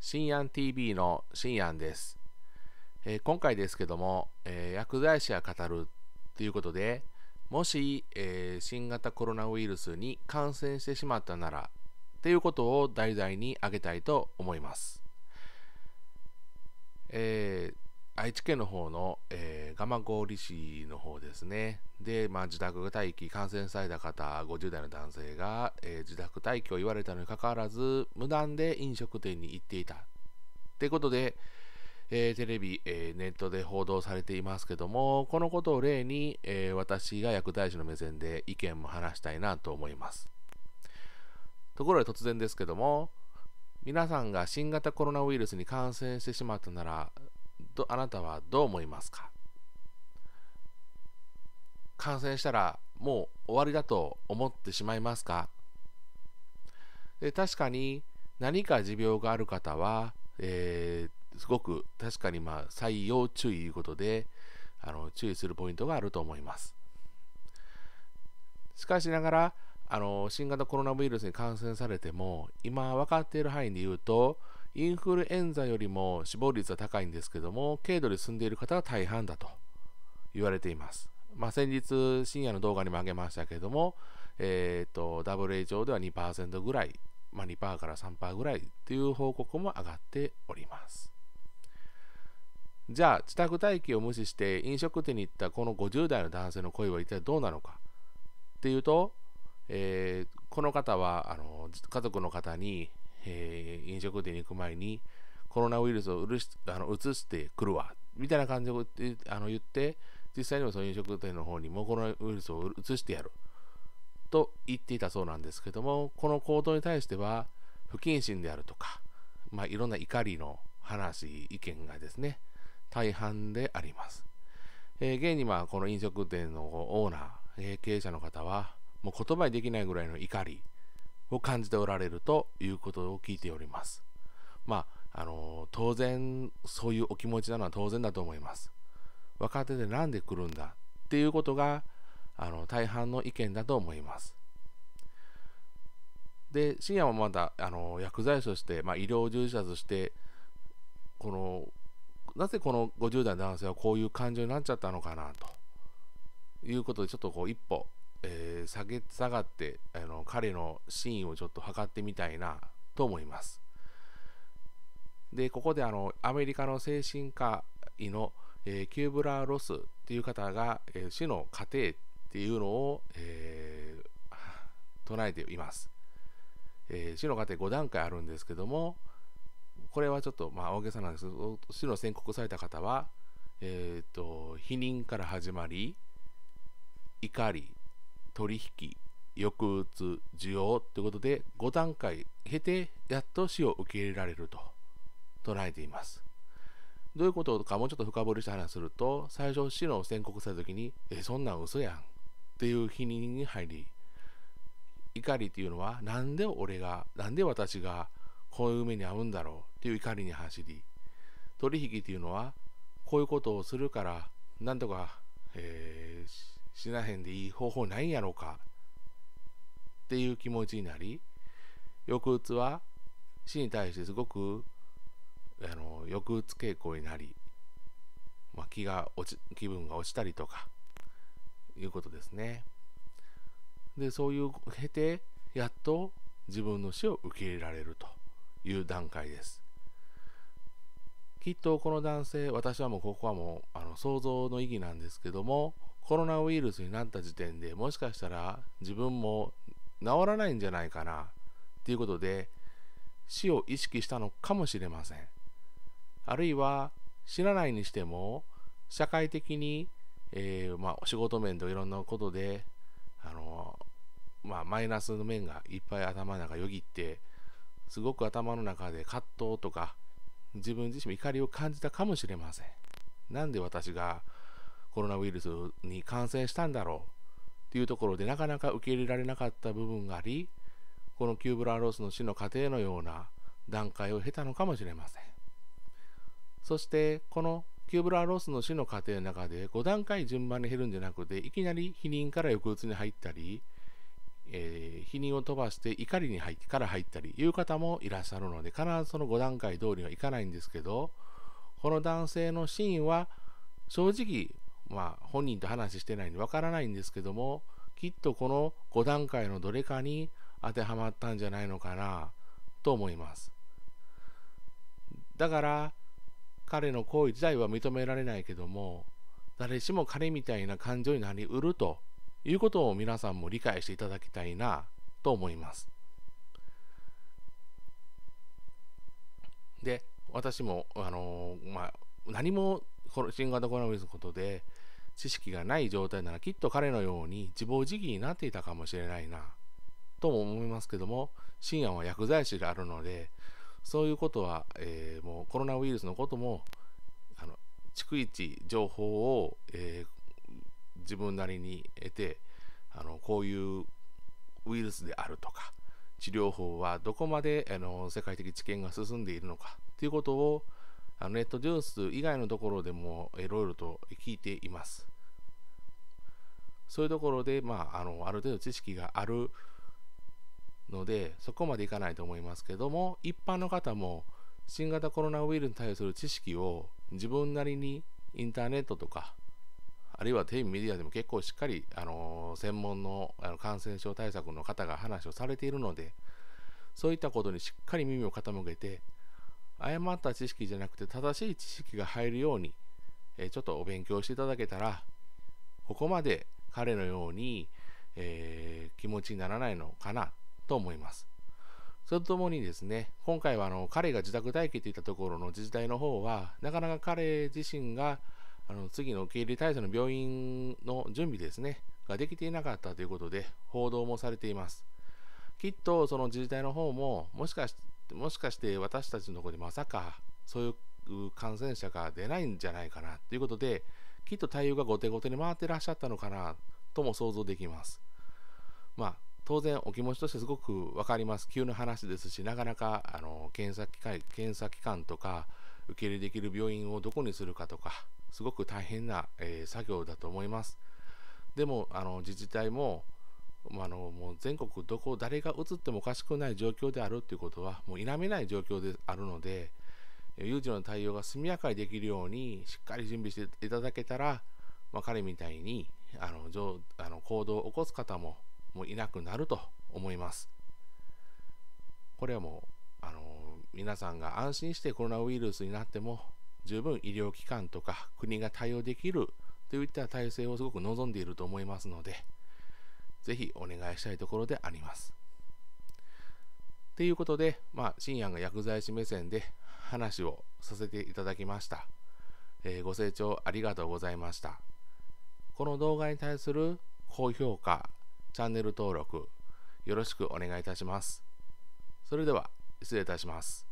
新安 TV の新安です、えー、今回ですけども、えー、薬剤師が語るということでもし、えー、新型コロナウイルスに感染してしまったならっていうことを題材に挙げたいと思います、えー、愛知県の方の、えー、蒲郡市の方ですね。で、まあ、自宅待機、感染された方、50代の男性が、えー、自宅待機を言われたのにかかわらず、無断で飲食店に行っていた。ということで、えー、テレビ、えネットで報道されていますけども、このことを例に、え私が薬剤師の目線で意見も話したいなと思います。ところで突然ですけども、皆さんが新型コロナウイルスに感染してしまったならとあなたはどう思いますか感染したらもう終わりだと思ってしまいますかで確かに何か持病がある方は、えー、すごく確かにまあ採用注意いうことであの注意するポイントがあると思いますしかしながらあの新型コロナウイルスに感染されても今分かっている範囲で言うとインフルエンザよりも死亡率は高いんですけども、軽度で済んでいる方は大半だと言われています。まあ、先日、深夜の動画にもあげましたけども、えーと、WHO では2%ぐらい、まあ、2%から3%ぐらいという報告も上がっております。じゃあ、自宅待機を無視して飲食店に行ったこの50代の男性の声は一体どうなのかっていうと、えー、この方はあの家族の方に、えー、飲食店に行く前に、コロナウイルスをうしあの移してくるわ、みたいな感じであの言って、実際にはその飲食店の方にもコロナウイルスを移してやる、と言っていたそうなんですけども、この行動に対しては、不謹慎であるとか、まあ、いろんな怒りの話、意見がですね、大半であります。えー、現にまあこの飲食店のオーナー、えー、経営者の方は、もう言葉にできないぐらいの怒り、を感じておられるということを聞いております。まあ、あの当然そういうお気持ちなのは当然だと思います。若手で何で来るんだっていうことがあの大半の意見だと思います。で、深夜もまたあの薬剤師として、まあ、医療従事者として、このなぜこの50代の男性はこういう感情になっちゃったのかなということで、ちょっとこう一歩えー、下げ下がってあの彼のシーンをちょっと測ってみたいなと思います。でここであのアメリカの精神科医の、えー、キューブラー・ロスっていう方が、えー、死の過程っていうのを、えー、唱えています、え死の過程5段階あるんですけどもこれはちょっと、まあ、大げさなんですけど死の宣告された方は、えーと否認から始まり怒り取引、抑うつ、需要ということで5段階経てやっと死を受け入れられると捉えています。どういうことかもうちょっと深掘りした話すると最初死の宣告された時に「えそんなん嘘やん」っていう否認に入り怒りっていうのは何で俺が何で私がこういう目に遭うんだろうっていう怒りに走り取引っていうのはこういうことをするからなんとか、えー死なへんでいい方法ないんやろかっていう気持ちになり抑うつは死に対してすごくあの抑うつ傾向になり、まあ、気が落ち気分が落ちたりとかいうことですね。でそういう経てやっと自分の死を受け入れられるという段階です。きっとこの男性、私はもうここはもうあの想像の意義なんですけども、コロナウイルスになった時点でもしかしたら自分も治らないんじゃないかなっていうことで死を意識したのかもしれません。あるいは死なないにしても社会的に、えー、まあ、仕事面といろんなことであの、まあ、マイナスの面がいっぱい頭の中よぎってすごく頭の中で葛藤とか自分自身も怒りを感じたかもしれません。なんで私がコロナウイルスに感染したんだろうというところでなかなか受け入れられなかった部分があり、このキューブラーロスの死の過程のような段階を経たのかもしれません。そして、このキューブラーロスの死の過程の中で5段階順番に減るんじゃなくて、いきなり否認から抑うつに入ったり、えー、否認を飛ばして怒りに入ってから入ったりいう方もいらっしゃるので必ずその5段階通りにはいかないんですけどこの男性のシーンは正直、まあ、本人と話してないんでわからないんですけどもきっとこの5段階のどれかに当てはまったんじゃないのかなと思いますだから彼の行為自体は認められないけども誰しも彼みたいな感情になりうるということを皆さんも理解していただきたいなと思います。で私も、あのまあ、何も新型コロナウイルスのことで知識がない状態ならきっと彼のように自暴自棄になっていたかもしれないなとも思いますけども深夜は薬剤師があるのでそういうことは、えー、もうコロナウイルスのこともあの逐一情報を、えー、自分なりに得てあのこういうウイルスであるとか治療法はどこまであの世界的知見が進んでいるのかということをあのネットニュース以外のところでもいろいろと聞いています。そういうところで、まあ、あのある程度知識があるのでそこまでいかないと思いますけども一般の方も新型コロナウイルスに対する知識を自分なりにインターネットとかあるいはテレビ、メディアでも結構しっかり、あの専門のあの感染症対策の方が話をされているので、そういったことにしっかり耳を傾けて、誤った知識じゃなくて正しい知識が入るように、えちょっとお勉強していただけたら、ここまで彼のように、えー、気持ちにならないのかなと思います。それとともにですね、今回はあの彼が自宅待機といったところの自治体の方は、なかなか彼自身があの次の受け入れ体制の病院の準備ですね、ができていなかったということで、報道もされています。きっとその自治体の方も、もしかしもしかして私たちのところにまさかそういう感染者が出ないんじゃないかなということで、きっと対応が後手後手に回ってらっしゃったのかなとも想像できます。まあ当然お気持ちとしてすごく分かります。急な話ですし、なかなかあの検査機会検査機関とか、受け入れできる病院をどこにするかとか、すごく大変な、えー、作業だと思います。でもあの自治体もまあのもう全国どこ誰が移ってもおかしくない状況であるということはもう否めない状況であるので有事の対応が速やかにできるようにしっかり準備していただけたら、まあ、彼みたいにあのあの行動を起こす方ももういなくなると思います。これはもうあの皆さんが安心してコロナウイルスになっても十分医療機関とか国が対応できるといった体制をすごく望んでいると思いますので、ぜひお願いしたいところであります。ということで、まあ、新案が薬剤師目線で話をさせていただきました。えー、ご清聴ありがとうございました。この動画に対する高評価、チャンネル登録、よろしくお願いいたします。それでは、失礼いたします。